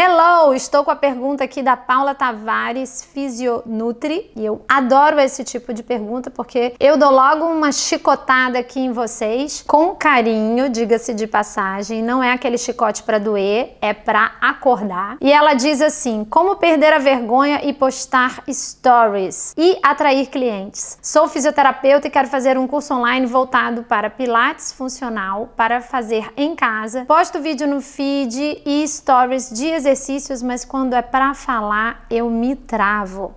Hello, estou com a pergunta aqui da Paula Tavares, Fisionutri, e eu adoro esse tipo de pergunta porque eu dou logo uma chicotada aqui em vocês, com carinho, diga-se de passagem, não é aquele chicote para doer, é para acordar. E ela diz assim: "Como perder a vergonha e postar stories e atrair clientes? Sou fisioterapeuta e quero fazer um curso online voltado para pilates funcional para fazer em casa. Posto vídeo no feed e stories dias exercícios, mas quando é para falar, eu me travo.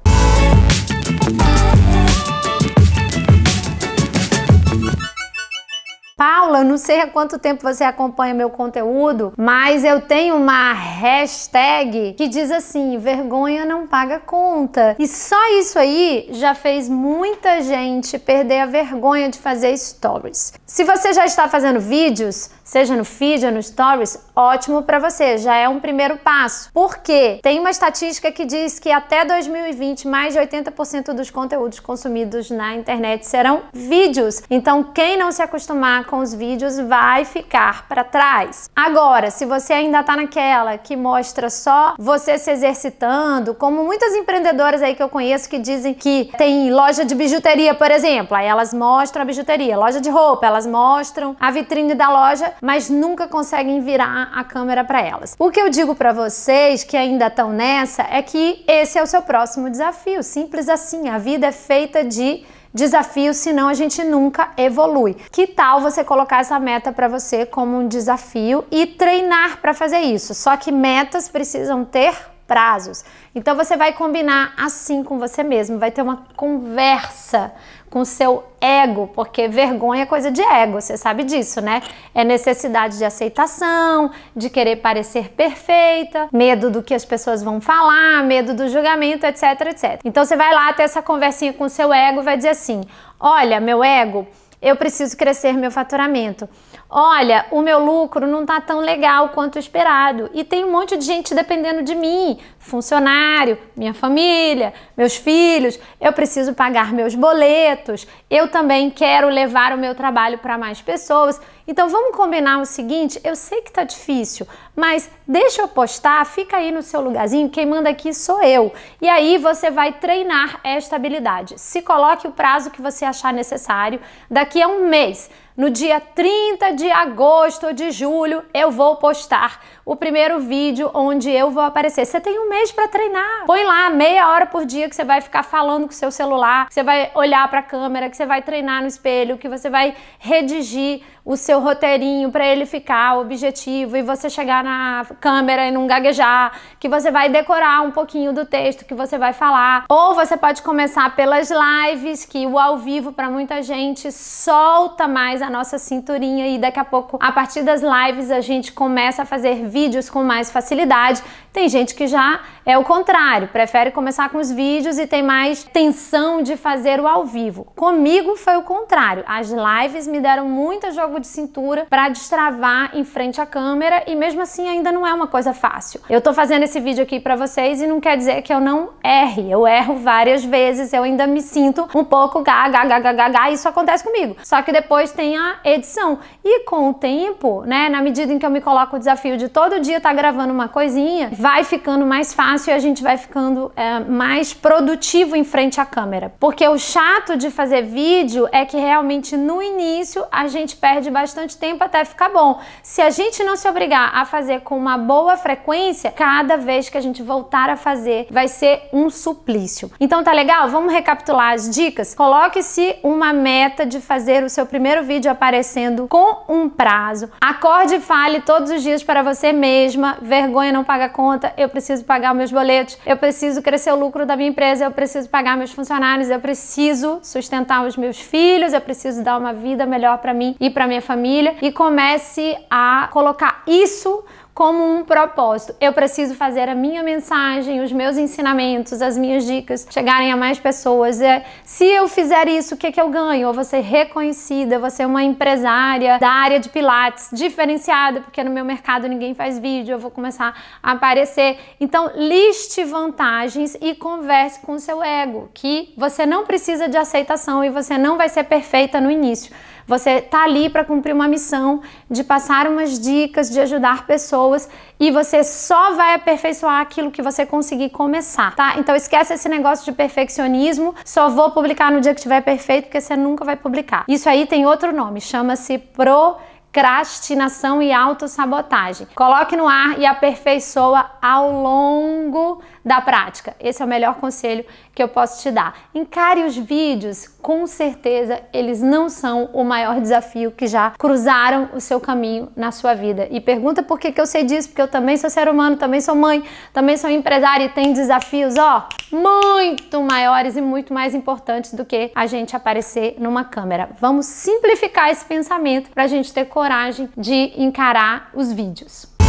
Paula, não sei há quanto tempo você acompanha meu conteúdo, mas eu tenho uma hashtag que diz assim: vergonha não paga conta. E só isso aí já fez muita gente perder a vergonha de fazer stories. Se você já está fazendo vídeos, seja no feed ou no stories, ótimo para você, já é um primeiro passo. Porque tem uma estatística que diz que até 2020 mais de 80% dos conteúdos consumidos na internet serão vídeos. Então, quem não se acostumar com os vídeos vai ficar para trás. Agora, se você ainda tá naquela que mostra só você se exercitando, como muitas empreendedoras aí que eu conheço que dizem que tem loja de bijuteria, por exemplo, aí elas mostram a bijuteria, loja de roupa, elas mostram a vitrine da loja, mas nunca conseguem virar a câmera para elas. O que eu digo para vocês que ainda estão nessa é que esse é o seu próximo desafio, simples assim. A vida é feita de desafios, senão a gente nunca evolui. Que tal você colocar essa meta para você como um desafio e treinar para fazer isso? Só que metas precisam ter prazos. Então você vai combinar assim com você mesmo, vai ter uma conversa com seu ego, porque vergonha é coisa de ego, você sabe disso, né? É necessidade de aceitação, de querer parecer perfeita, medo do que as pessoas vão falar, medo do julgamento, etc, etc. Então você vai lá ter essa conversinha com seu ego, vai dizer assim: "Olha, meu ego, eu preciso crescer meu faturamento. Olha, o meu lucro não está tão legal quanto esperado e tem um monte de gente dependendo de mim, funcionário, minha família, meus filhos. Eu preciso pagar meus boletos. Eu também quero levar o meu trabalho para mais pessoas. Então vamos combinar o seguinte: eu sei que está difícil, mas deixa eu postar, fica aí no seu lugarzinho. Quem manda aqui sou eu. E aí você vai treinar esta habilidade. Se coloque o prazo que você achar necessário. Daqui a um mês no dia 30 de agosto ou de julho, eu vou postar o primeiro vídeo onde eu vou aparecer. Você tem um mês para treinar. Põe lá meia hora por dia que você vai ficar falando com o seu celular, que você vai olhar para a câmera, que você vai treinar no espelho, que você vai redigir o seu roteirinho para ele ficar objetivo e você chegar na câmera e não gaguejar, que você vai decorar um pouquinho do texto que você vai falar. Ou você pode começar pelas lives, que o ao vivo para muita gente solta mais mais a nossa cinturinha e daqui a pouco, a partir das lives, a gente começa a fazer vídeos com mais facilidade. Tem gente que já é o contrário, prefere começar com os vídeos e tem mais tensão de fazer o ao vivo. Comigo foi o contrário. As lives me deram muito jogo de cintura para destravar em frente à câmera e mesmo assim ainda não é uma coisa fácil. Eu tô fazendo esse vídeo aqui para vocês e não quer dizer que eu não erre. Eu erro várias vezes, eu ainda me sinto um pouco gaga, gaga, gaga, isso acontece comigo. Só que depois tem a edição. E com o tempo, né, na medida em que eu me coloco o desafio de todo dia estar tá gravando uma coisinha, vai ficando mais fácil e a gente vai ficando é, mais produtivo em frente à câmera. Porque o chato de fazer vídeo é que realmente no início a gente perde bastante tempo até ficar bom. Se a gente não se obrigar a fazer com uma boa frequência, cada vez que a gente voltar a fazer vai ser um suplício. Então tá legal? Vamos recapitular as dicas? Coloque-se uma meta de fazer o seu primeiro vídeo vídeo aparecendo com um prazo. Acorde e fale todos os dias para você mesma: vergonha não paga conta, eu preciso pagar meus boletos, eu preciso crescer o lucro da minha empresa, eu preciso pagar meus funcionários, eu preciso sustentar os meus filhos, eu preciso dar uma vida melhor para mim e para minha família. E comece a colocar isso como um propósito. Eu preciso fazer a minha mensagem, os meus ensinamentos, as minhas dicas chegarem a mais pessoas. É, se eu fizer isso, o que, é que eu ganho? Eu vou ser reconhecida, eu vou ser uma empresária da área de Pilates diferenciada, porque no meu mercado ninguém faz vídeo, eu vou começar a aparecer. Então, liste vantagens e converse com o seu ego, que você não precisa de aceitação e você não vai ser perfeita no início. Você está ali para cumprir uma missão de passar umas dicas, de ajudar pessoas e você só vai aperfeiçoar aquilo que você conseguir começar, tá? Então esquece esse negócio de perfeccionismo, só vou publicar no dia que estiver perfeito, porque você nunca vai publicar. Isso aí tem outro nome, chama-se pro procrastinação e autossabotagem. Coloque no ar e aperfeiçoa ao longo da prática. Esse é o melhor conselho que eu posso te dar. Encare os vídeos com certeza eles não são o maior desafio que já cruzaram o seu caminho na sua vida. E pergunta por que, que eu sei disso, porque eu também sou ser humano, também sou mãe, também sou empresária e tem desafios, ó, muito maiores e muito mais importantes do que a gente aparecer numa câmera. Vamos simplificar esse pensamento para a gente ter coragem de encarar os vídeos.